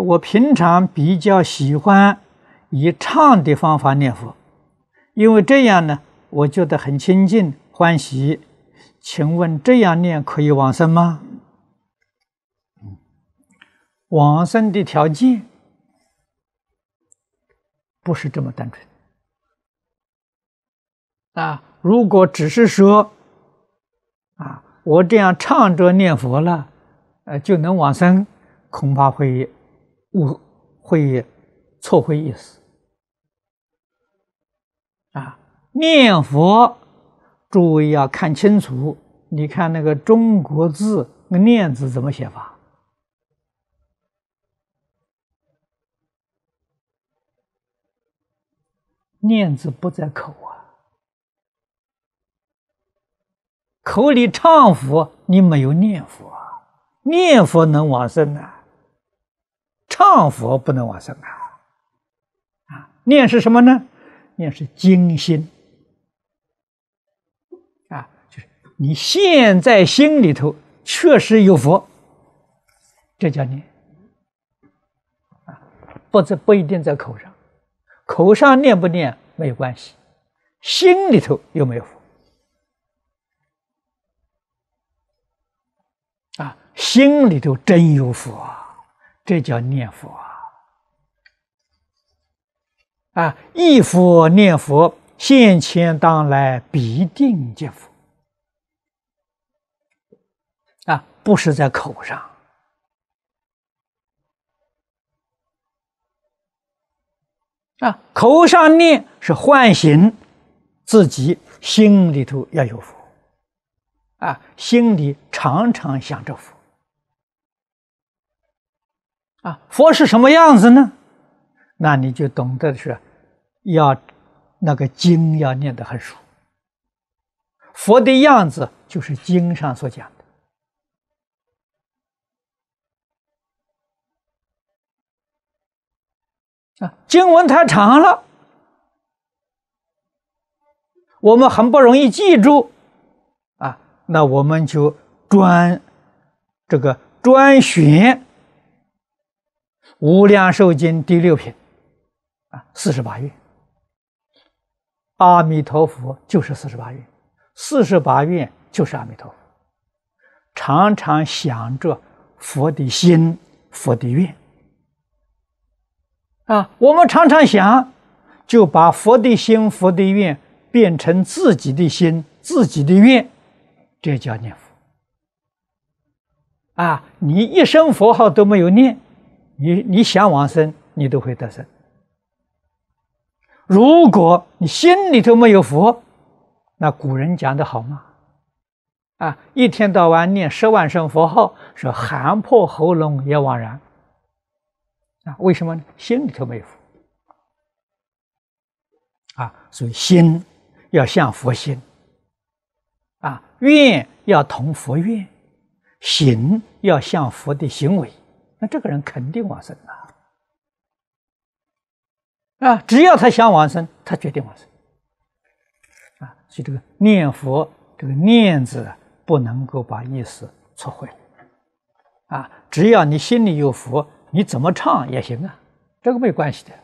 我平常比较喜欢以唱的方法念佛，因为这样呢，我觉得很亲近欢喜。请问这样念可以往生吗？往生的条件不是这么单纯啊！如果只是说啊，我这样唱着念佛了，呃，就能往生，恐怕会。我会错会意思啊！念佛，诸位要看清楚。你看那个中国字“那“念”字怎么写法？“念”字不在口啊，口里唱佛，你没有念佛啊！念佛能往生呢。上佛不能往生啊！啊，念是什么呢？念是精心啊，就是你现在心里头确实有佛，这叫念啊。不者不一定在口上，口上念不念没有关系，心里头有没有佛啊？心里头真有佛啊！这叫念佛啊！啊，一佛念佛，现前当来必定见佛啊！不是在口上啊，口上念是唤醒自己心里头要有福啊，心里常常想着福。啊，佛是什么样子呢？那你就懂得是，要那个经要念得很熟。佛的样子就是经上所讲的。啊，经文太长了，我们很不容易记住啊。那我们就专这个专寻。无量寿经第六品，啊，四十八愿，阿弥陀佛就是四十八愿，四十八愿就是阿弥陀佛。常常想着佛的心、佛的愿，啊，我们常常想，就把佛的心、佛的愿变成自己的心、自己的愿，这叫念佛。啊，你一声佛号都没有念。你你想往生，你都会得生。如果你心里头没有佛，那古人讲的好吗？啊，一天到晚念十万声佛号，说喊破喉咙也枉然。啊，为什么呢？心里头没有佛。啊，所以心要向佛心，啊，愿要同佛愿，行要向佛的行为。那这个人肯定往生啊！啊！只要他想往生，他决定往生啊！所以这个念佛，这个念字不能够把意思错会啊！只要你心里有佛，你怎么唱也行啊，这个没关系的。